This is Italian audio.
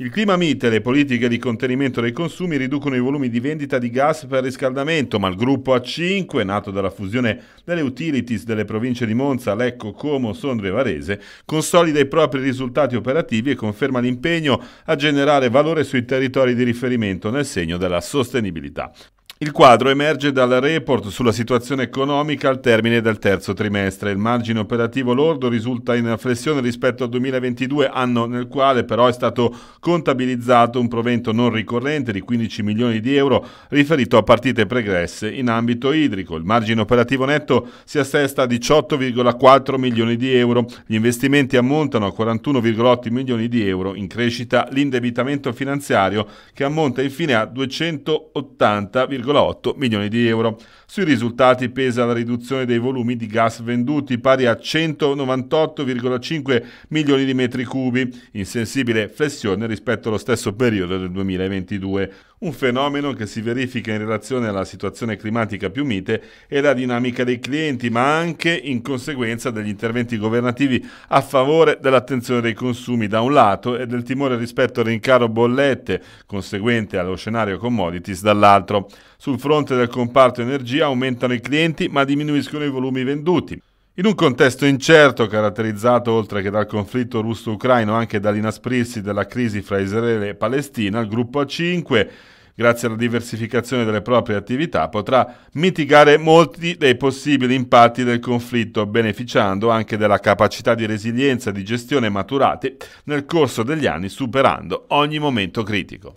Il clima mite e le politiche di contenimento dei consumi riducono i volumi di vendita di gas per riscaldamento, ma il gruppo A5, nato dalla fusione delle utilities delle province di Monza, Lecco, Como, Sondrio e Varese, consolida i propri risultati operativi e conferma l'impegno a generare valore sui territori di riferimento nel segno della sostenibilità. Il quadro emerge dal report sulla situazione economica al termine del terzo trimestre. Il margine operativo lordo risulta in flessione rispetto al 2022, anno nel quale però è stato contabilizzato un provento non ricorrente di 15 milioni di euro riferito a partite pregresse in ambito idrico. Il margine operativo netto si assesta a 18,4 milioni di euro. Gli investimenti ammontano a 41,8 milioni di euro, in crescita l'indebitamento finanziario che ammonta infine a 280,8 milioni di euro. 1,8 milioni di euro. Sui risultati pesa la riduzione dei volumi di gas venduti pari a 198,5 milioni di metri cubi, in sensibile flessione rispetto allo stesso periodo del 2022 un fenomeno che si verifica in relazione alla situazione climatica più mite e la dinamica dei clienti, ma anche in conseguenza degli interventi governativi a favore dell'attenzione dei consumi da un lato e del timore rispetto al rincaro bollette conseguente allo scenario commodities dall'altro. Sul fronte del comparto energia aumentano i clienti ma diminuiscono i volumi venduti. In un contesto incerto, caratterizzato oltre che dal conflitto russo-ucraino anche dall'inasprirsi della crisi fra Israele e Palestina, il gruppo A5 grazie alla diversificazione delle proprie attività, potrà mitigare molti dei possibili impatti del conflitto, beneficiando anche della capacità di resilienza e di gestione maturati nel corso degli anni, superando ogni momento critico.